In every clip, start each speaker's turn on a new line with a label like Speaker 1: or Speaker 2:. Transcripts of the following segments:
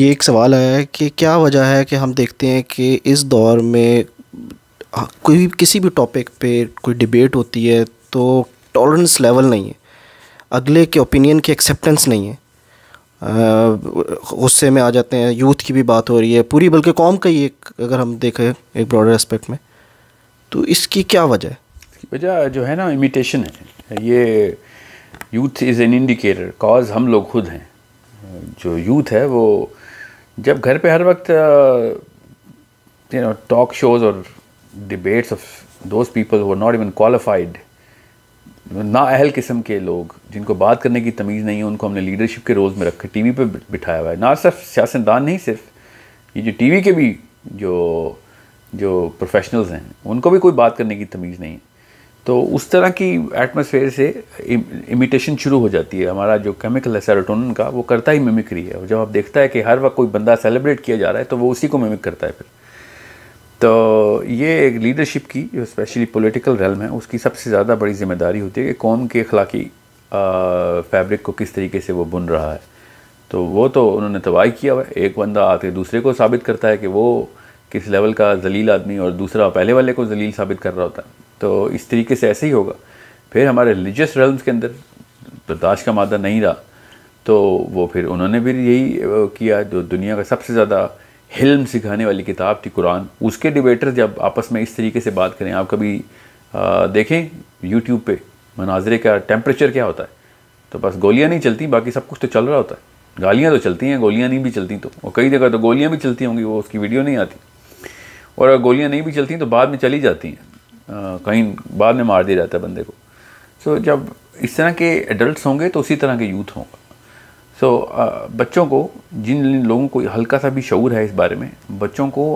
Speaker 1: ये एक सवाल आया है कि क्या वजह है कि हम देखते हैं कि इस दौर में हाँ, कोई किसी भी टॉपिक पे कोई डिबेट होती है तो टॉलरेंस लेवल नहीं है अगले के ओपिनियन की एक्सेप्टेंस नहीं है गुस्से में आ जाते हैं यूथ की भी बात हो रही है पूरी बल्कि कौम का ही एक अगर हम देखें एक ब्रॉडर एस्पेक्ट में तो इसकी क्या वजह है वजह जो है ना इमिटेशन है ये youth is an indicator cause हम लोग खुद हैं जो यूथ है वो जब घर पे हर वक्त यू नो टॉक शोज और डिबेट्स ऑफ दोज पीपल वो नॉट इवन क्वालिफाइड ना अहल किस्म के लोग जिनको बात करने की तमीज़ नहीं है उनको हमने लीडरशिप के रोल्स में रखा वी पर बिठाया हुआ है ना सिर्फ सियासतदान नहीं सिर्फ ये जो टी वी के भी जो जो प्रोफेशनल्स हैं उनको भी कोई बात करने की तमीज़ नहीं तो उस तरह की एटमोसफेयर से इमिटेशन शुरू हो जाती है हमारा जो केमिकल है सेरोटोनिन का वो करता ही मिमिक्री है और जब आप देखता है कि हर वक्त कोई बंदा सेलिब्रेट किया जा रहा है तो वो उसी को मिमिक करता है फिर तो ये एक लीडरशिप की जो स्पेशली पॉलिटिकल रेलम है उसकी सबसे ज़्यादा बड़ी जिम्मेदारी होती है कि कौम के अखलाकी फैब्रिक को किस तरीके से वो बुन रहा है तो वो तो उन्होंने तबाही किया हुआ है एक बंदा आते दूसरे को साबित करता है कि वो किस लेवल का जलील आदमी और दूसरा पहले वाले को जलील साबित कर रहा होता है तो इस तरीके से ऐसे ही होगा फिर हमारे रिलीजियस रल्म्स के अंदर बर्दाश्त का मादा नहीं रहा तो वो फिर उन्होंने भी यही किया जो दुनिया का सबसे ज़्यादा हिल्म सिखाने वाली किताब थी कुरान उसके डिबेटर जब आपस में इस तरीके से बात करें आप कभी आ, देखें यूट्यूब पे मनाजरे का टेम्परेचर क्या होता है तो बस गोलियां नहीं चलती बाकी सब कुछ तो चल रहा होता है गालियां तो चलती हैं गोलियां नहीं भी चलती तो और कई जगह तो गोलियां भी चलती होंगी वो उसकी वीडियो नहीं आती और अगर गोलियां नहीं भी चलती तो बाद में चली जाती हैं कहीं बाद में मार दिया जाता है बंदे को सो so, जब इस तरह के एडल्ट होंगे तो उसी तरह के यूथ होंगे सो so, बच्चों को जिन लोगों को हल्का सा भी शूर है इस बारे में बच्चों को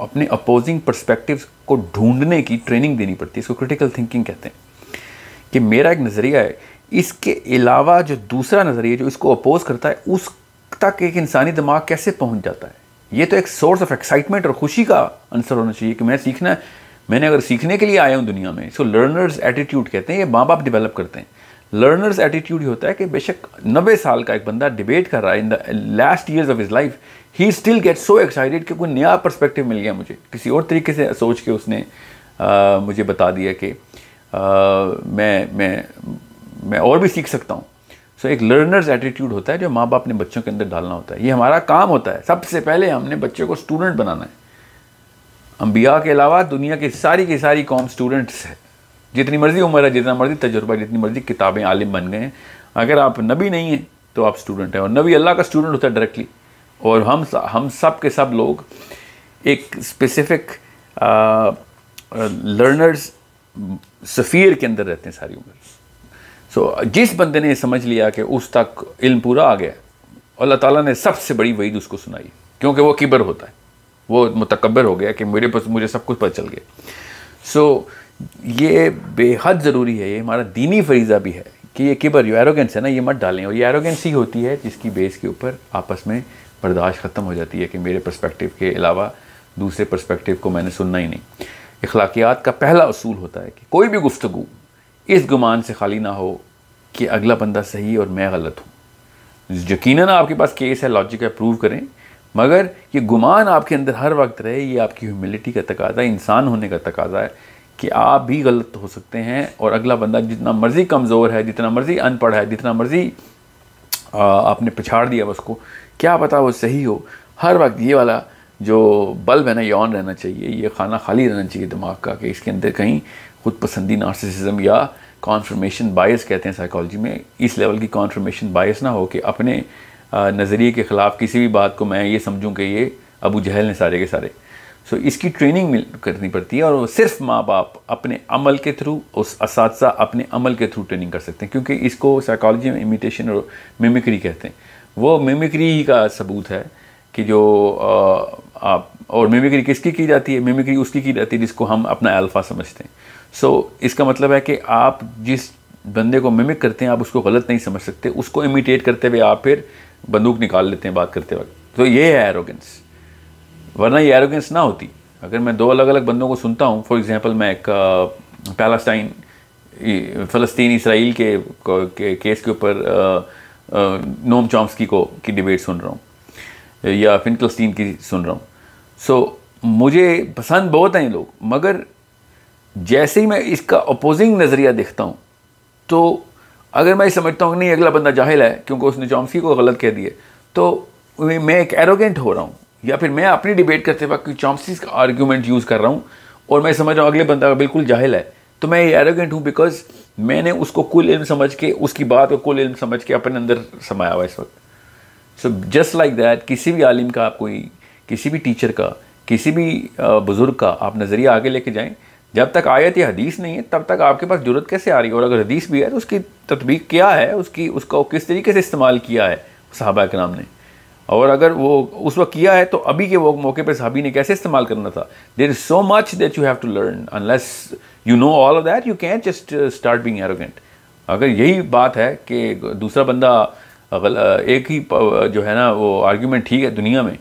Speaker 1: अपने अपोजिंग परस्पेक्टिव को ढूंढने की ट्रेनिंग देनी पड़ती है इसको क्रिटिकल थिंकिंग कहते हैं कि मेरा एक नज़रिया है इसके अलावा जो दूसरा नज़रिया जो इसको अपोज करता है उस तक एक इंसानी दिमाग कैसे पहुंच जाता है ये तो एक सोर्स ऑफ एक्साइटमेंट और खुशी का आंसर होना चाहिए कि मैं सीखना है मैंने अगर सीखने के लिए आया हूँ दुनिया में इसको लर्नर्स एटीट्यूड कहते हैं ये माँ बाप डेवलप करते हैं लर्नर्स एटीट्यूड होता है कि बेशक नब्बे साल का एक बंदा डिबेट कर रहा है in the last years of his life he still get so excited कि कोई नया परस्पेक्टिव मिल गया मुझे किसी और तरीके से सोच के उसने आ, मुझे बता दिया कि आ, मैं मैं मैं और भी सीख सकता हूँ सो so, एक लर्नर्स एटीट्यूड होता है जो माँ बाप ने बच्चों के अंदर डालना होता है ये हमारा काम होता है सबसे पहले हमने बच्चों को स्टूडेंट बनाना है अम्बिया के अलावा दुनिया की सारी की सारी कॉम स्टूडेंट्स है जितनी मर्ज़ी उम्र है जितना मर्ज़ी तजुर्बा जितनी मर्ज़ी किताबें आलिम बन गए हैं अगर आप नबी नहीं हैं तो आप स्टूडेंट हैं और नबी अल्लाह का स्टूडेंट होता है डायरेक्टली और हम हम सब के सब लोग एक स्पेसिफिक लर्नर्स सफ़ीर के अंदर रहते हैं सारी उम्र सो so, जिस बंदे ने समझ लिया कि उस तक इल्म पूरा आ गया अल्लाह ताला ने सबसे बड़ी वईद उसको सुनाई क्योंकि वो किबर होता है वो मतकबर हो गया कि मेरे पास मुझे सब कुछ पता चल गया सो so, ये बेहद ज़रूरी है ये हमारा दीनी फरीज़ा भी है कि ये किबर जो एरोगेंस है ना ये मत डालें और ये एरोगेंस ही होती है जिसकी बेस के ऊपर आपस में बर्दाश्त ख़त्म हो जाती है कि मेरे पर्सपेक्टिव के अलावा दूसरे पर्सपेक्टिव को मैंने सुनना ही नहीं अखलाकियात का पहला असूल होता है कि कोई भी गुफ्तु इस गुमान से खाली ना हो कि अगला बंदा सही और मैं गलत हूँ यकीन आपके पास केस है लॉजिक है प्रूव करें मगर ये गुमान आपके अंदर हर वक्त रहे ये आपकी ह्यूमिलिटी का तकाजा इंसान होने का तकाजा है कि आप भी गलत हो सकते हैं और अगला बंदा जितना मर्ज़ी कमज़ोर है जितना मर्ज़ी अनपढ़ है जितना मर्ज़ी आपने पिछाड़ दिया उसको क्या पता वो सही हो हर वक्त ये वाला जो बल्ब है ना ये ऑन रहना चाहिए ये खाना खाली रहना चाहिए दिमाग का कि इसके अंदर कहीं खुद पसंदी नार्सिसिज्म या कॉन्फर्मेशन बायस कहते हैं साइकोलॉजी में इस लेवल की कॉन्फर्मेशन बायस ना हो कि अपने नज़रिए के ख़िलाफ़ किसी भी बात को मैं ये समझूँ कि ये अबू जहल ने सारे के सारे सो so, इसकी ट्रेनिंग मिल करनी पड़ती है और सिर्फ माँ बाप अपने अमल के थ्रू उस इस अपने अमल के थ्रू ट्रेनिंग कर सकते हैं क्योंकि इसको साइकोलॉजी में इमिटेशन और मिमिक्री कहते हैं वो मिमिक्री ही का सबूत है कि जो आप और मिमिक्री किसकी की जाती है मिमिक्री उसकी की जाती है जिसको हम अपना अल्फ़ा समझते हैं सो so, इसका मतलब है कि आप जिस बंदे को मिमिक करते हैं आप उसको गलत नहीं समझ सकते उसको इमिटेट करते हुए आप फिर बंदूक निकाल लेते हैं बात करते वक्त तो ये है एरोगेंस वरना ये एरोगेंस ना होती अगर मैं दो अलग अलग बंदों को सुनता हूँ फॉर एग्ज़ाम्पल मैं एक पैलस्टाइन फ़लस्तीन इसराइल के, के केस के ऊपर नोम चॉम्स्की को की डिबेट सुन रहा हूँ या फिनकलस्टीन की सुन रहा हूँ सो so, मुझे पसंद बहुत हैं लोग मगर जैसे ही मैं इसका अपोजिंग नज़रिया देखता हूँ तो अगर मैं समझता हूँ नहीं अगला बंदा जाहिल है क्योंकि उसने चॉम्स्की को गलत कह दिए तो मैं एक एरोगेंट हो रहा हूँ या फिर मैं अपनी डिबेट करते वक्त चॉम्स्की का आर्ग्यूमेंट यूज़ कर रहा हूँ और मैं समझ रहा हूँ अगले बंदा बिल्कुल जाहिल है तो मैं ये एरोगेंट हूँ बिकॉज मैंने उसको कुल इल्म समझ के उसकी बात को कुल इल्म समझ के अपने अंदर समाया हुआ इस वक्त सो जस्ट लाइक दैट किसी भी आलिम का आप कोई किसी भी टीचर का किसी भी बुज़ुर्ग का आप नज़रिया आगे लेके जाएं जब तक आयत या हदीस नहीं है तब तक आपके पास जरूरत कैसे आ रही है और अगर हदीस भी है तो उसकी तदबीक क्या है उसकी उसका किस तरीके से इस्तेमाल किया है साहबा के नाम ने और अगर वो उस वक्त किया है तो अभी के वो मौके पर साहबी ने कैसे इस्तेमाल करना था there is so much that you have to learn unless you know all of that you can just start being arrogant अगर यही बात है कि दूसरा बंदा एक ही जो है ना वो आर्ग्यूमेंट ठीक है दुनिया में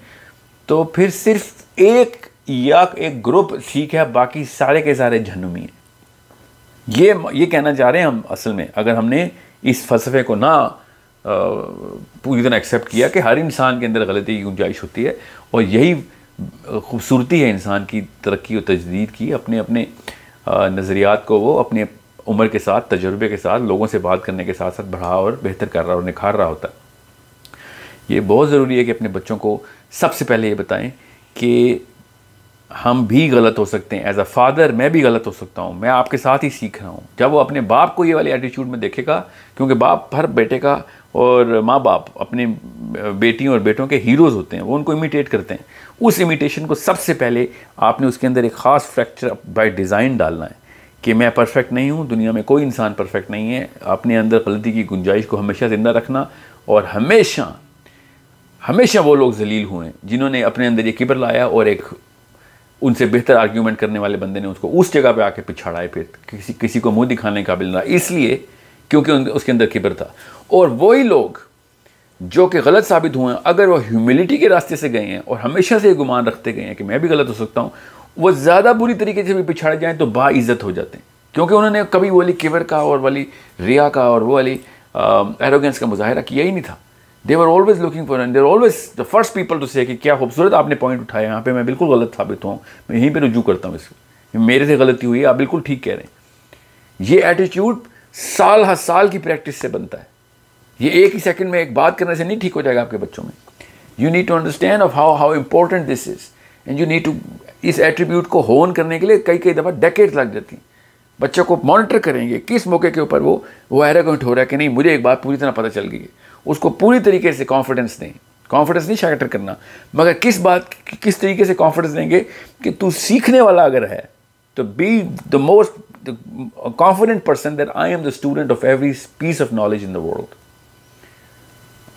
Speaker 1: तो फिर सिर्फ एक या एक ग्रुप ठीक है बाकी सारे के सारे जहनुमी हैं ये ये कहना चाह रहे हैं हम असल में अगर हमने इस फलसफे को ना पूरी तरह एक्सेप्ट किया कि हर इंसान के अंदर गलती की गुंजाइश होती है और यही खूबसूरती है इंसान की तरक्की और तजदीद की अपने अपने नज़रियात को वो अपने उम्र के साथ तजुर्बे के साथ लोगों से बात करने के साथ साथ बढ़ा और बेहतर कर रहा और निखार रहा होता ये बहुत ज़रूरी है कि अपने बच्चों को सबसे पहले ये बताएं कि हम भी गलत हो सकते हैं एज अ फादर मैं भी गलत हो सकता हूँ मैं आपके साथ ही सीख रहा हूँ जब वो अपने बाप को ये वाले एटीट्यूड में देखेगा क्योंकि बाप हर बेटे का और माँ बाप अपने बेटियों और बेटों के हीरोज़ होते हैं वो उनको इमिटेट करते हैं उस इमिटेशन को सबसे पहले आपने उसके अंदर एक ख़ास फ्रैक्चर बाय डिज़ाइन डालना है कि मैं परफेक्ट नहीं हूँ दुनिया में कोई इंसान परफेक्ट नहीं है अपने अंदर गलती की गुंजाइश को हमेशा ज़िंदा रखना और हमेशा हमेशा वो लोग जलील हुए हैं जिन्होंने अपने अंदर ये किबर लाया और एक उनसे बेहतर आर्ग्यूमेंट करने वाले बंदे ने उसको उस जगह पे आके है फिर किसी किसी को मुंह दिखाने काबिल ना इसलिए क्योंकि उन, उसके अंदर किबर था और वही लोग जो कि गलत साबित हुए हैं अगर वो ह्यूमिलिटी के रास्ते से गए हैं और हमेशा से ये गुमान रखते गए हैं कि मैं भी गलत हो सकता हूँ वो ज़्यादा बुरी तरीके से भी पिछाड़े जाएँ तो बाइज़्ज़त हो जाते हैं क्योंकि उन्होंने कभी वो वाली किबर का और वाली रिया का और वो वाली एरोगेंस का मुजाहरा किया ही नहीं था they are always looking for and they're always the first people to say क्या खूबसूरत आपने पॉइंट उठाया यहाँ पे मैं बिल्कुल गलत साबित हूँ मैं यहीं पर रुजू करता हूँ इसको मेरे से गलती हुई है आप बिल्कुल ठीक कह रहे हैं ये एटीट्यूड साल हर साल की प्रैक्टिस से बनता है ये एक ही सेकंड में एक बात करने से नहीं ठीक हो जाएगा आपके बच्चों में you need to understand of how how important this is and you need to इस एट्रीब्यूट को होन करने के लिए कई कई दफ़ा डेकेट लग जाती हैं बच्चों को मॉनिटर करेंगे किस मौके के ऊपर वो वो हैरागोट हो रहा है कि नहीं मुझे एक बात पूरी तरह पता चल गई है उसको पूरी तरीके से कॉन्फिडेंस दें कॉन्फिडेंस नहीं शैटर करना मगर किस बात कि, किस तरीके से कॉन्फिडेंस देंगे कि तू सीखने वाला अगर है तो be the most confident person that I am the student of every piece of knowledge in the world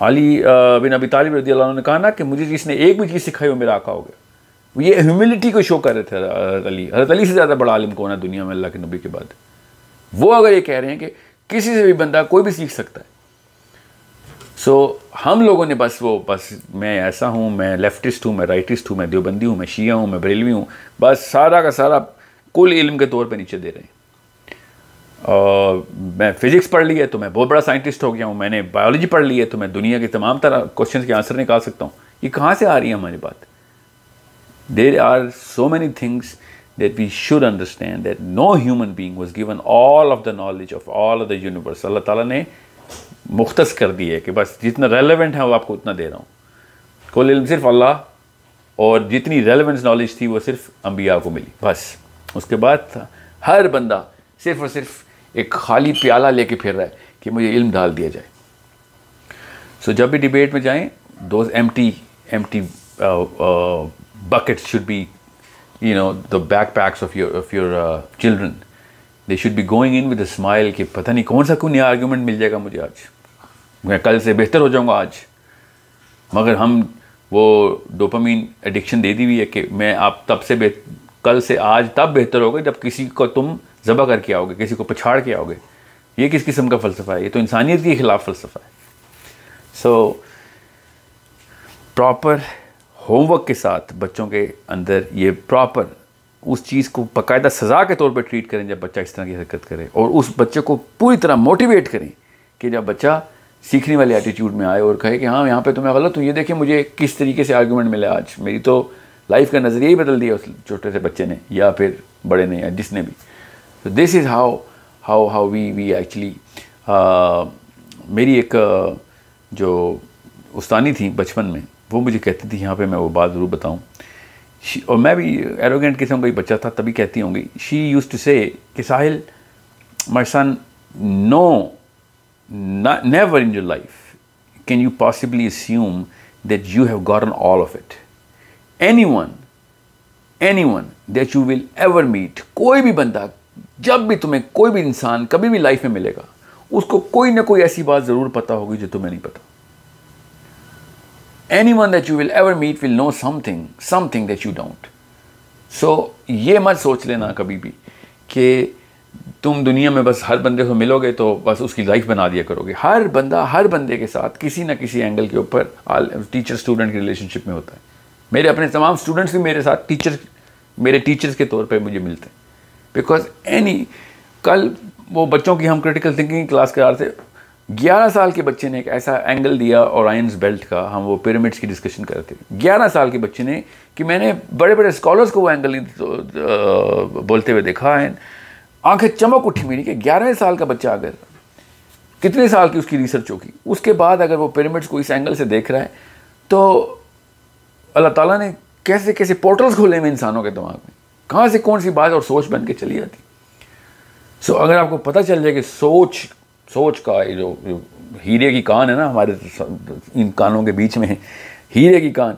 Speaker 1: Ali bin Abi Talib रदी ने कहा ना कि मुझे जिसने एक भी चीज़ सिखाई वो मेरा आका हो गया ये ह्यूमिलिटी को शो कर रहे थे हरत अली हरत अली से ज़्यादा बड़ा आलिम कौन है दुनिया में अल्लाह के नबी के बाद वो अगर ये कह रहे हैं कि किसी से भी बंदा कोई भी सीख सकता है सो so, हम लोगों ने बस वो बस मैं ऐसा हूँ मैं लेफ्टिस्ट हूँ मैं राइटिस्ट हूँ मैं देवबंदी हूँ मैं शिया हूँ मैं बरेलवी हूँ बस सारा का सारा कुल इल्म के तौर पे नीचे दे रहे हैं और मैं फिज़िक्स पढ़ ली है तो मैं बहुत बड़ा साइंटिस्ट हो गया हूँ मैंने बायोलॉजी पढ़ ली है तो मैं दुनिया के तमाम तरह क्वेश्चन के आंसर निकाल सकता हूँ ये कहाँ से आ रही है हमारी बात there are so many things that we should understand that no human being was given all of the knowledge of all of the universe अल्लाह तला ने मुख्त कर दी है कि बस जितना रेलिवेंट है वो आपको उतना दे रहा हूँ कुल इल्म सिर्फ अल्लाह और जितनी रेलिवेंस नॉलेज थी वो सिर्फ अम्बिया को मिली बस उसके बाद हर बंदा सिर्फ और सिर्फ एक खाली प्याला लेके फिर रहा है कि मुझे इल्म डाल दिया जाए सो so, जब भी डिबेट में जाएँ दो empty empty bucket should be you know the backpacks of your of your children they should be going in with a smile कि पता नहीं कौन सा कोई नया आर्ग्यूमेंट मिल जाएगा मुझे आज मैं कल से बेहतर हो जाऊँगा आज मगर हम वो डोपामीन एडिक्शन दे दी हुई है कि मैं आप तब से कल से आज तब बेहतर होगा जब किसी को तुम ज़बा करके आओगे किसी को पछाड़ के आओगे ये किस किस्म का फ़लसफ़ा है ये तो इंसानियत के ख़िलाफ़ फ़लसफ़ा है सो प्रॉपर होमवर्क के साथ बच्चों के अंदर ये प्रॉपर उस चीज़ को बाकायदा सज़ा के तौर पर ट्रीट करें जब बच्चा इस तरह की हरकत करे और उस बच्चे को पूरी तरह मोटिवेट करें कि जब बच्चा सीखने वाले एटीट्यूड में आए और कहे कि हाँ यहाँ पे तो मैं गलत हूँ ये देखें मुझे किस तरीके से आर्गूमेंट मिला आज मेरी तो लाइफ का नज़रिया ही बदल दिया उस छोटे से बच्चे ने या फिर बड़े ने या जिसने भी तो this is how how how we we actually मेरी एक uh, जो उस्तानी थी बचपन में वो मुझे कहती थी यहाँ पे मैं वो बात ज़रूर बताऊँ और मैं भी एरोगेंट किस्म का ही बच्चा था तभी कहती होंगी शी यूज टू से कि Sahil my son no never in your life can you possibly that you have gotten all of it anyone anyone that you will ever meet कोई भी बंदा जब भी तुम्हें कोई भी इंसान कभी भी लाइफ में मिलेगा उसको कोई ना कोई ऐसी बात ज़रूर पता होगी जो तुम्हें नहीं पता anyone that you will ever meet will know something something that you don't so ये मत सोच लेना कभी भी कि तुम दुनिया में बस हर बंदे को मिलोगे तो बस उसकी लाइफ बना दिया करोगे हर बंदा हर बंदे के साथ किसी ना किसी एंगल के ऊपर टीचर स्टूडेंट की रिलेशनशिप में होता है मेरे अपने तमाम स्टूडेंट्स भी मेरे साथ टीचर मेरे टीचर्स के तौर पर मुझे मिलते हैं बिकॉज एनी कल वो बच्चों की हम क्रिटिकल थिंकिंग क्लास करा रहे थे ग्यारह साल के बच्चे ने एक ऐसा एंगल दिया और आयंस बेल्ट का हम वो पिरामिड्स की डिस्कशन करते थे ग्यारह साल के बच्चे ने कि मैंने बड़े बड़े स्कॉलर्स को वो एंगल तो, बोलते हुए देखा है आंखें चमक उठी मेरी कि ग्यारहवें साल का बच्चा अगर कितने साल की उसकी रिसर्च होगी उसके बाद अगर वो पिरामिड्स को इस एंगल से देख रहा है तो अल्लाह ताला ने कैसे कैसे पोर्टल्स खोले हुए इंसानों के दिमाग में कहाँ से कौन सी बात और सोच बन के चली जाती सो so, अगर आपको पता चल जाए कि सोच सोच का ये जो, हीरे की कान है ना हमारे इन कानों के बीच में हीरे की कान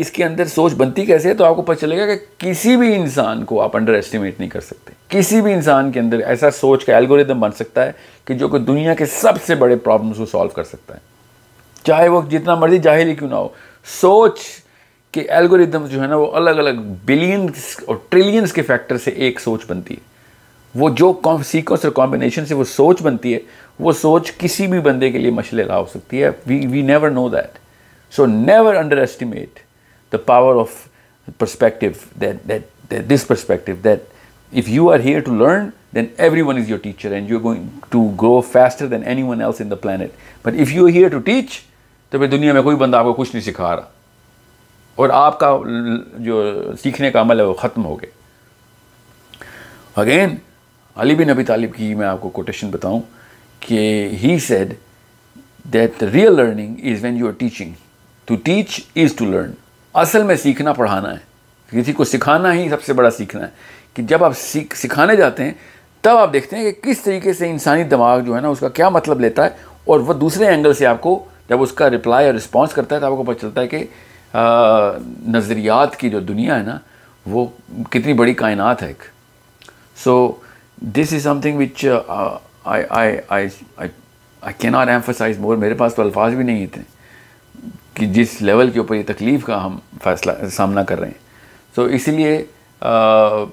Speaker 1: इसके अंदर सोच बनती कैसे है तो आपको पता चलेगा कि किसी भी इंसान को आप अंडर एस्टिमेट नहीं कर सकते किसी भी इंसान के अंदर ऐसा सोच का एल्गोरिदम बन सकता है कि जो कि दुनिया के सबसे बड़े प्रॉब्लम्स को सॉल्व कर सकता है चाहे वो जितना मर्जी जाहिर ही क्यों ना हो सोच के एल्गोरिदम्स जो है ना वो अलग अलग बिलियंस और ट्रिलियंस के फैक्टर से एक सोच बनती है वो जो सीक्वेंस और कॉम्बिनेशन से वो सोच बनती है वो सोच किसी भी बंदे के लिए मशले ला हो सकती है we we never know that so never underestimate the power of perspective that this perspective that if you are here to learn then everyone is your teacher and you're going to grow faster than anyone else in the planet but if you here to teach तो फिर दुनिया में कोई बंदा आपको कुछ नहीं सिखा रहा और आपका जो सीखने का अमल है वो ख़त्म हो गया अगेन अली बिन अबी तालिब की मैं आपको कोटेशन बताऊं कि he said that real learning is when you are teaching to teach is to learn असल में सीखना पढ़ाना है किसी को सिखाना ही सबसे बड़ा सीखना है कि जब आप सीख सिखाने जाते हैं तब आप देखते हैं कि किस तरीके से इंसानी दिमाग जो है ना उसका क्या मतलब लेता है और वह दूसरे एंगल से आपको जब उसका रिप्लाई और रिस्पॉन्स करता है तो आपको पता चलता है कि नज़रियात की जो दुनिया है ना वो कितनी बड़ी कायनात है एक so so, this is something which I I I I cannot emphasize more मेरे पास तो अल्फाज भी नहीं इतने कि जिस लेवल के ऊपर ये तकलीफ़ का हम फैसला सामना कर रहे हैं सो so, इसलिए uh,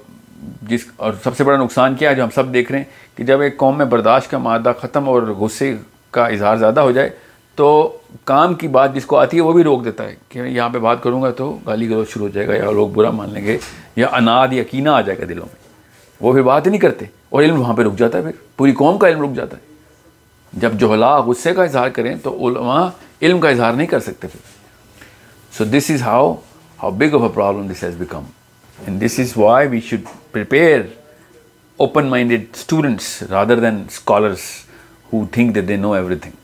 Speaker 1: जिस और सबसे बड़ा नुकसान क्या है जो हम सब देख रहे हैं कि जब एक कौम में बर्दाश्त का मादा ख़त्म और गुस्से का इजहार ज़्यादा हो जाए तो काम की बात जिसको आती है वो भी रोक देता है कि मैं यहाँ पे बात करूँगा तो गाली गलौज शुरू हो जाएगा या लोग बुरा मान लेंगे या अनाद कीना आ जाएगा दिलों में वो भी बात ही नहीं करते और इल्म वहाँ पर रुक जाता है फिर पूरी कौम का इल्म रुक जाता है जब जहला गुस्से का इजहार करें तो वहाँ इल्म का इजहार नहीं कर सकते फिर so this is how how big of a problem this has become and this is why we should prepare open minded students rather than scholars who think they know every thing